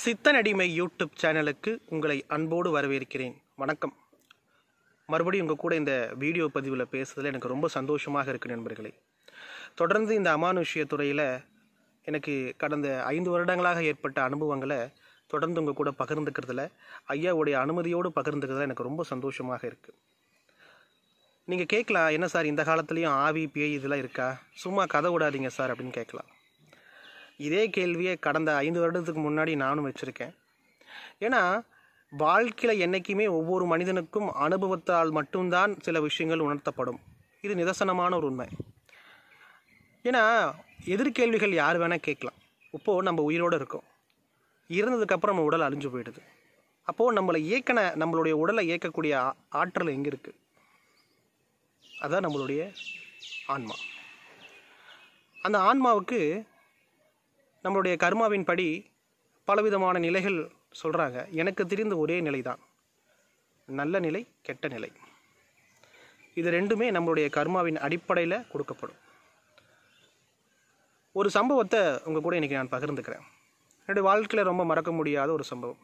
சித்தனடிமை YouTube சேனலுக்கு உங்களை அன்போடு வரவேற்கிறேன் வணக்கம் மறுபடியும் உங்கள் கூட இந்த வீடியோ பதிவில் பேசுறதில் எனக்கு ரொம்ப சந்தோஷமாக இருக்கு நண்பர்களே தொடர்ந்து இந்த அமானுஷ்ய துறையில் எனக்கு கடந்த ஐந்து வருடங்களாக ஏற்பட்ட அனுபவங்களை தொடர்ந்து உங்கள் கூட பகிர்ந்துக்கிறதுல ஐயாவுடைய அனுமதியோடு பகிர்ந்துக்கிறதுல எனக்கு ரொம்ப சந்தோஷமாக இருக்குது நீங்கள் கேட்கலாம் என்ன சார் இந்த காலத்துலேயும் ஆவி பேய் இதெல்லாம் இருக்கா சும்மா கதை விடாதீங்க சார் அப்படின்னு கேட்கலாம் இதே கேள்வியை கடந்த ஐந்து வருடத்துக்கு முன்னாடி நானும் வச்சுருக்கேன் ஏன்னா வாழ்க்கையில் என்றைக்குமே ஒவ்வொரு மனிதனுக்கும் அனுபவத்தால் மட்டும்தான் சில விஷயங்கள் உணர்த்தப்படும் இது நிதர்சனமான ஒரு உண்மை ஏன்னா எதிர்கேள்விகள் யார் வேணால் கேட்கலாம் இப்போது நம்ம உயிரோடு இருக்கோம் இறந்ததுக்கப்புறம் நம்ம உடல் அழிஞ்சு போயிடுது அப்போது நம்மளை இயக்கின நம்மளுடைய உடலை இயக்கக்கூடிய ஆற்றல் எங்கே இருக்குது அதுதான் நம்மளுடைய ஆன்மா அந்த ஆன்மாவுக்கு நம்மளுடைய கர்மாவின் படி பலவிதமான நிலைகள் சொல்கிறாங்க எனக்கு தெரிந்த ஒரே நிலை தான் நல்ல நிலை கெட்ட நிலை இது ரெண்டுமே நம்மளுடைய கர்மாவின் அடிப்படையில் கொடுக்கப்படும் ஒரு சம்பவத்தை உங்கள் கூட இன்றைக்கி நான் பகிர்ந்துக்கிறேன் என்னுடைய வாழ்க்கையில் ரொம்ப மறக்க முடியாத ஒரு சம்பவம்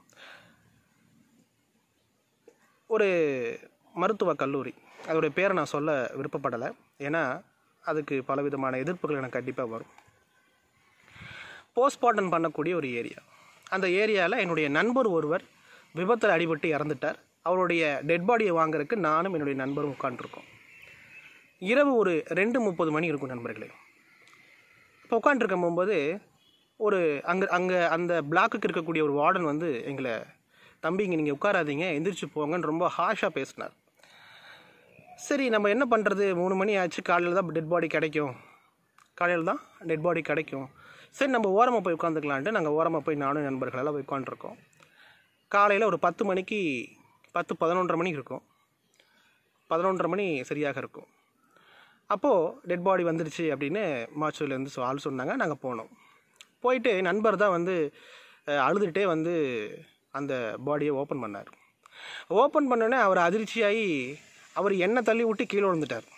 ஒரு மருத்துவ கல்லூரி அதோடைய பேரை நான் சொல்ல விருப்பப்படலை ஏன்னா அதுக்கு பலவிதமான எதிர்ப்புகள் எனக்கு கண்டிப்பாக வரும் போஸ்ட்மார்ட்டம் பண்ணக்கூடிய ஒரு ஏரியா அந்த ஏரியாவில் என்னுடைய நண்பர் ஒருவர் விபத்தில் அடிபட்டு இறந்துட்டார் அவருடைய டெட் பாடியை வாங்குறதுக்கு நானும் என்னுடைய நண்பரும் உட்காந்துருக்கோம் இரவு ஒரு ரெண்டு முப்பது மணி இருக்கும் நண்பர்களே இப்போ உட்காந்துருக்கும் போகும்போது ஒரு அங்கே அங்கே அந்த பிளாக்குக்கு இருக்கக்கூடிய ஒரு வார்டன் வந்து எங்களை தம்பி இங்கே நீங்கள் உட்காராதீங்க எந்திரிச்சு போங்கன்னு ரொம்ப ஹாஷாக பேசினார் சரி நம்ம என்ன பண்ணுறது மூணு மணி ஆச்சு காலையில் தான் டெட் பாடி கிடைக்கும் காலையில் தான் டெட் பாடி கிடைக்கும் சரி நம்ம ஓரமாக போய் உட்காந்துக்கலான்ட்டு நாங்கள் ஓரமாக போய் நானும் நண்பர்களெல்லாம் போய் உட்காந்துருக்கோம் காலையில் ஒரு பத்து மணிக்கு பத்து பதினொன்றரை மணிக்கு இருக்கும் பதினொன்றரை மணி சரியாக இருக்கும் அப்போது டெட் பாடி வந்துடுச்சு அப்படின்னு மாச்சூர்லேருந்து ஆள் சொன்னாங்க நாங்கள் போனோம் போயிட்டு நண்பர் தான் வந்து அழுதுகிட்டே வந்து அந்த பாடியை ஓப்பன் பண்ணார் ஓப்பன் பண்ணோன்னே அவர் அதிர்ச்சியாகி அவர் எண்ணெய் தள்ளி விட்டு கீழே விழுந்துட்டார்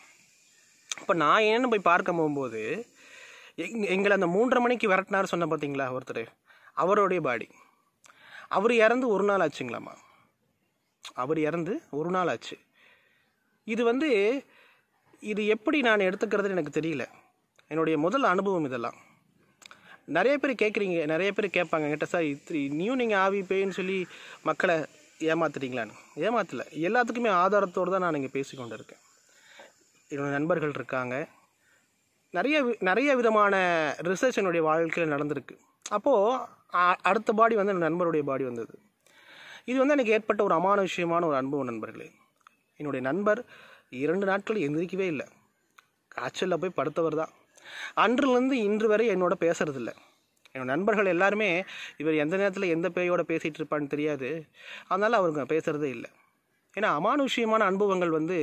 இப்போ நான் ஏன்னு போய் பார்க்க போகும்போது எங்களை அந்த மூன்றரை மணிக்கு விரட்டினார் சொன்ன பார்த்தீங்களா ஒருத்தர் அவருடைய பாடி அவர் இறந்து ஒரு நாள் ஆச்சுங்களாம்மா அவர் இறந்து ஒரு நாள் ஆச்சு இது வந்து இது எப்படி நான் எடுத்துக்கிறது எனக்கு தெரியல என்னுடைய முதல் அனுபவம் இதெல்லாம் நிறைய பேர் கேட்குறீங்க நிறைய பேர் கேட்பாங்க என்கிட்ட சார் இத்திரி நீயும் நீங்கள் ஆவி பேன்னு சொல்லி மக்களை ஏமாத்துறீங்களான்னு ஏமாத்தலை எல்லாத்துக்குமே ஆதாரத்தோடு தான் நான் இங்கே பேசிக்கொண்டு இருக்கேன் என்னோடய நண்பர்கள் இருக்காங்க நிறைய நிறைய விதமான ரிசர்ச் என்னுடைய வாழ்க்கையில் நடந்திருக்கு அப்போது அடுத்த பாடி வந்து நண்பருடைய பாடி வந்தது இது வந்து எனக்கு ஏற்பட்ட ஒரு அமான விஷயமான ஒரு அனுபவம் நண்பர்களே என்னுடைய நண்பர் இரண்டு நாட்கள் எந்திரிக்கவே இல்லை காய்ச்சலில் போய் படுத்தவர் தான் அன்றிலிருந்து இன்று வரை என்னோட பேசுகிறதில்ல என்னோடய நண்பர்கள் எல்லாருமே இவர் எந்த நேரத்தில் எந்த பேயோட பேசிகிட்டு இருப்பான்னு தெரியாது அதனால் அவருங்க பேசுகிறதே இல்லை ஏன்னா அமானுஷியமான அனுபவங்கள் வந்து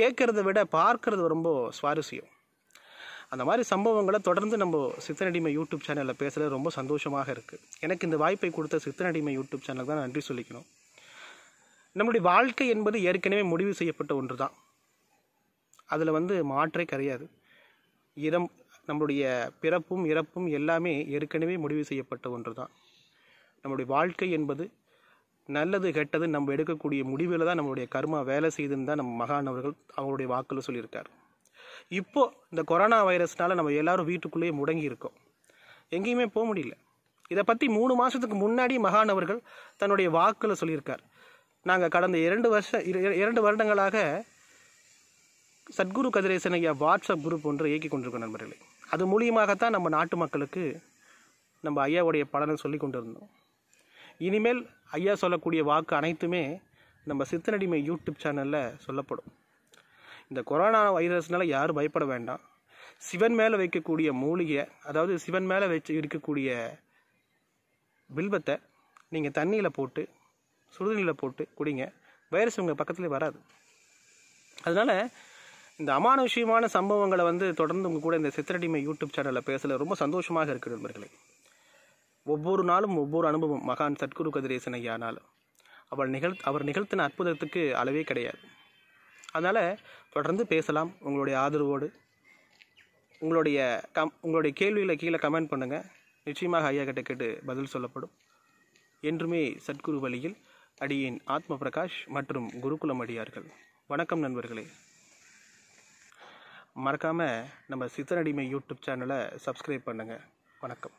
கேட்குறத விட பார்க்கறது ரொம்ப சுவாரஸ்யம் அந்த மாதிரி சம்பவங்களை தொடர்ந்து நம்ம சித்தனடிமை யூடியூப் சேனலில் பேசுகிறது ரொம்ப சந்தோஷமாக இருக்குது எனக்கு இந்த வாய்ப்பை கொடுத்த சித்தனடிமை யூடியூப் சேனலுக்கு தான் நன்றி சொல்லிக்கணும் நம்முடைய வாழ்க்கை என்பது ஏற்கனவே முடிவு செய்யப்பட்ட ஒன்று தான் அதில் வந்து மாற்றே கிடையாது இடம் நம்முடைய பிறப்பும் இறப்பும் எல்லாமே ஏற்கனவே முடிவு செய்யப்பட்ட ஒன்று தான் நம்முடைய வாழ்க்கை என்பது நல்லது கெட்டது நம்ம எடுக்கக்கூடிய முடிவில் தான் நம்மளுடைய கர்மா வேலை செய்துன்னு தான் நம்ம மகானவர்கள் அவங்களுடைய வாக்கில் சொல்லியிருக்காரு இப்போது இந்த கொரோனா வைரஸ்னால் நம்ம எல்லோரும் வீட்டுக்குள்ளேயே முடங்கி இருக்கோம் எங்கேயுமே போக முடியல இதை பற்றி மூணு மாதத்துக்கு முன்னாடி மகானவர்கள் தன்னுடைய வாக்கில் சொல்லியிருக்கார் நாங்கள் கடந்த இரண்டு வருஷம் இரண்டு வருடங்களாக சத்குரு கதிரேசன் ஐயா வாட்ஸ்அப் குரூப் ஒன்று இயக்கி கொண்டிருக்கோம் நண்பர்களே அது மூலியமாகத்தான் நம்ம நாட்டு மக்களுக்கு நம்ம ஐயாவுடைய பலனை சொல்லி கொண்டிருந்தோம் இனிமேல் ஐயா சொல்லக்கூடிய வாக்கு அனைத்துமே நம்ம சித்தனடிமை யூடியூப் சேனலில் சொல்லப்படும் இந்த கொரோனா வைரஸ்னால் யாரும் பயப்பட வேண்டாம் சிவன் மேலே வைக்கக்கூடிய மூலிகை அதாவது சிவன் மேலே வச்சு இருக்கக்கூடிய பில்வத்தை நீங்கள் தண்ணியில் போட்டு சுடுதண்ணியில் போட்டு குடிங்க வைரஸ் உங்கள் பக்கத்துலேயே வராது அதனால் இந்த அமானுஷ்யமான சம்பவங்களை வந்து தொடர்ந்து உங்கள் கூட இந்த சித்திரடிமை யூடியூப் சேனலில் பேசல ரொம்ப சந்தோஷமாக இருக்கிற நண்பர்களே ஒவ்வொரு நாளும் ஒவ்வொரு அனுபவம் மகான் சத்குரு கதிரேசன் ஐயானாலும் அவர் நிகழ் அவர் நிகழ்த்தின அற்புதத்துக்கு அளவே கிடையாது அதனால் தொடர்ந்து பேசலாம் உங்களுடைய ஆதரவோடு உங்களுடைய கம் உங்களுடைய கேள்வியில் கீழே கமெண்ட் பண்ணுங்கள் நிச்சயமாக ஐயா கிட்ட கேட்டு பதில் சொல்லப்படும் என்றுமே சத்குரு வழியில் அடியின் ஆத்ம பிரகாஷ் மற்றும் குருகுலம் அடியார்கள் வணக்கம் நண்பர்களே மறக்காமல் நம்ம சித்தனடிமை யூடியூப் சேனலை சப்ஸ்கிரைப் பண்ணுங்கள் வணக்கம்